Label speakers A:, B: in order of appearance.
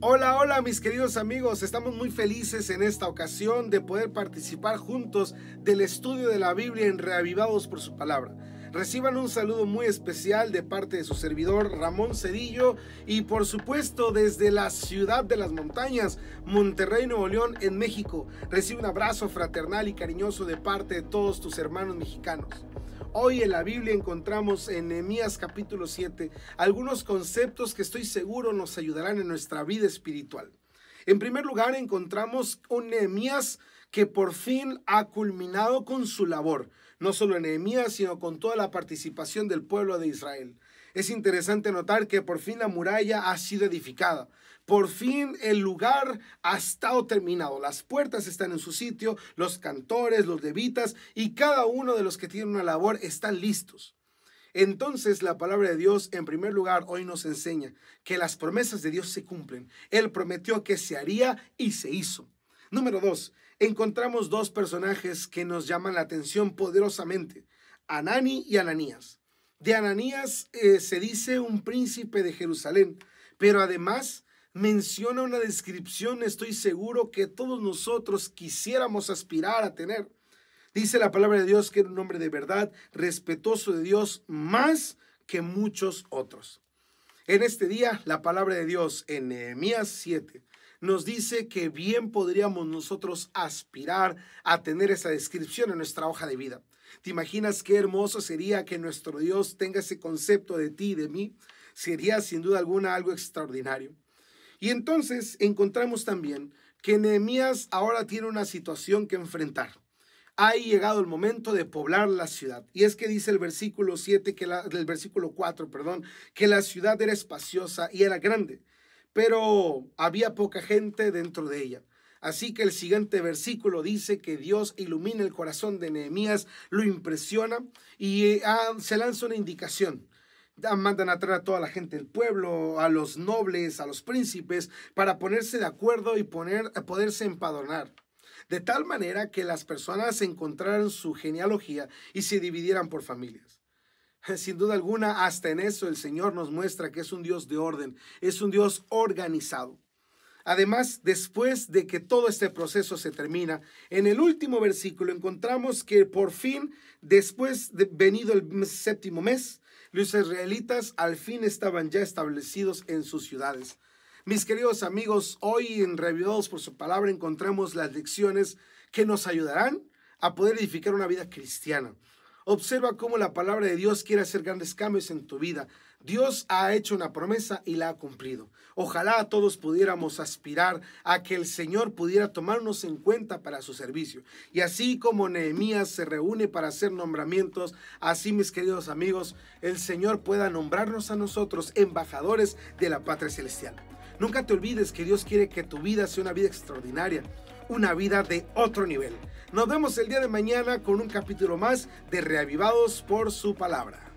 A: Hola, hola mis queridos amigos, estamos muy felices en esta ocasión de poder participar juntos del estudio de la Biblia en Reavivados por su palabra. Reciban un saludo muy especial de parte de su servidor Ramón Cedillo y por supuesto desde la ciudad de las montañas, Monterrey, Nuevo León, en México. Recibe un abrazo fraternal y cariñoso de parte de todos tus hermanos mexicanos. Hoy en la Biblia encontramos en Nehemías capítulo 7 algunos conceptos que estoy seguro nos ayudarán en nuestra vida espiritual. En primer lugar, encontramos un Nehemías que por fin ha culminado con su labor, no solo en Nehemías, sino con toda la participación del pueblo de Israel. Es interesante notar que por fin la muralla ha sido edificada. Por fin el lugar ha estado terminado. Las puertas están en su sitio, los cantores, los levitas y cada uno de los que tienen una labor están listos. Entonces la palabra de Dios en primer lugar hoy nos enseña que las promesas de Dios se cumplen. Él prometió que se haría y se hizo. Número dos, encontramos dos personajes que nos llaman la atención poderosamente, Anani y Ananías. De Ananías eh, se dice un príncipe de Jerusalén, pero además menciona una descripción, estoy seguro que todos nosotros quisiéramos aspirar a tener. Dice la palabra de Dios que era un hombre de verdad, respetuoso de Dios, más que muchos otros. En este día, la palabra de Dios en Nehemías 7 nos dice que bien podríamos nosotros aspirar a tener esa descripción en nuestra hoja de vida. ¿Te imaginas qué hermoso sería que nuestro Dios tenga ese concepto de ti y de mí? Sería sin duda alguna algo extraordinario. Y entonces encontramos también que Nehemías ahora tiene una situación que enfrentar. Ha llegado el momento de poblar la ciudad. Y es que dice el versículo 7, que versículo 4, perdón, que la ciudad era espaciosa y era grande pero había poca gente dentro de ella. Así que el siguiente versículo dice que Dios ilumina el corazón de Nehemías, lo impresiona y eh, ah, se lanza una indicación ah, mandan a traer a toda la gente del pueblo, a los nobles, a los príncipes, para ponerse de acuerdo y poner, poderse empadronar. De tal manera que las personas encontraran su genealogía y se dividieran por familias. Sin duda alguna, hasta en eso el Señor nos muestra que es un Dios de orden, es un Dios organizado. Además, después de que todo este proceso se termina, en el último versículo encontramos que por fin, después de venido el séptimo mes, los israelitas al fin estaban ya establecidos en sus ciudades. Mis queridos amigos, hoy en Revivados por su palabra encontramos las lecciones que nos ayudarán a poder edificar una vida cristiana, Observa cómo la palabra de Dios quiere hacer grandes cambios en tu vida. Dios ha hecho una promesa y la ha cumplido. Ojalá todos pudiéramos aspirar a que el Señor pudiera tomarnos en cuenta para su servicio. Y así como Nehemías se reúne para hacer nombramientos, así mis queridos amigos, el Señor pueda nombrarnos a nosotros embajadores de la patria celestial. Nunca te olvides que Dios quiere que tu vida sea una vida extraordinaria, una vida de otro nivel. Nos vemos el día de mañana con un capítulo más de Reavivados por su palabra.